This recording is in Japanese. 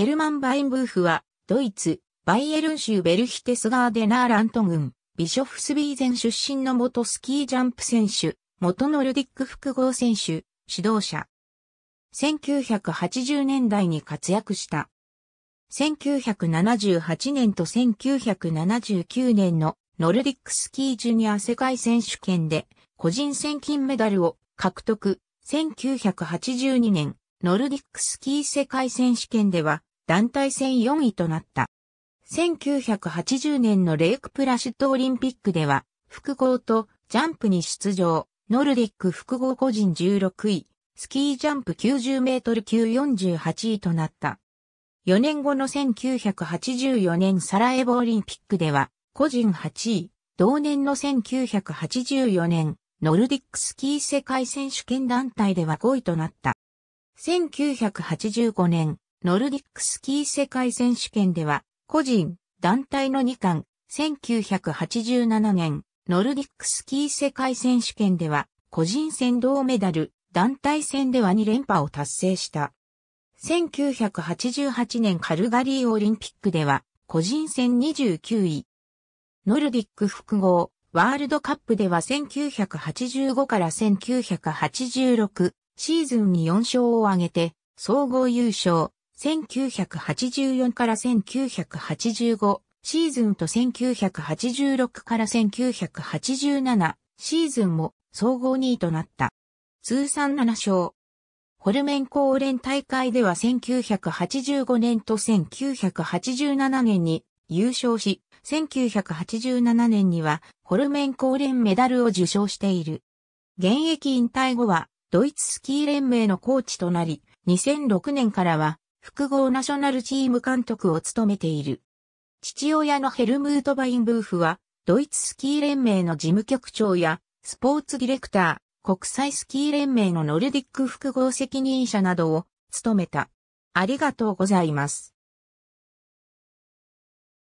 ヘルマン・バインブーフは、ドイツ、バイエルン州ベルヒテスガーデナーラント郡、ビショフスビーゼン出身の元スキージャンプ選手、元ノルディック複合選手、指導者。1980年代に活躍した。1978年と1979年のノルディックスキージュニア世界選手権で個人戦金メダルを獲得。1982年ノルディックスキー世界選手権では団体戦4位となった。1980年のレイクプラシュトオリンピックでは、複合とジャンプに出場、ノルディック複合個人16位、スキージャンプ90メートル級48位となった。4年後の1984年サラエボオリンピックでは、個人8位、同年の1984年、ノルディックスキー世界選手権団体では5位となった。1985年、ノルディックスキー世界選手権では、個人、団体の2冠、1987年、ノルディックスキー世界選手権では、個人戦銅メダル、団体戦では2連覇を達成した。1988年カルガリーオリンピックでは、個人戦29位。ノルディック複合、ワールドカップでは1985から1986シーズンに4勝を挙げて、総合優勝、1984から1985シーズンと1986から1987シーズンも総合2位となった。通算7勝。ホルメンコーレン大会では1985年と1987年に優勝し、1987年にはホルメンコーレンメダルを受賞している。現役引退後はドイツスキー連盟のコーチとなり、2006年からは複合ナショナルチーム監督を務めている。父親のヘルムート・バインブーフは、ドイツスキー連盟の事務局長や、スポーツディレクター、国際スキー連盟のノルディック複合責任者などを務めた。ありがとうございます。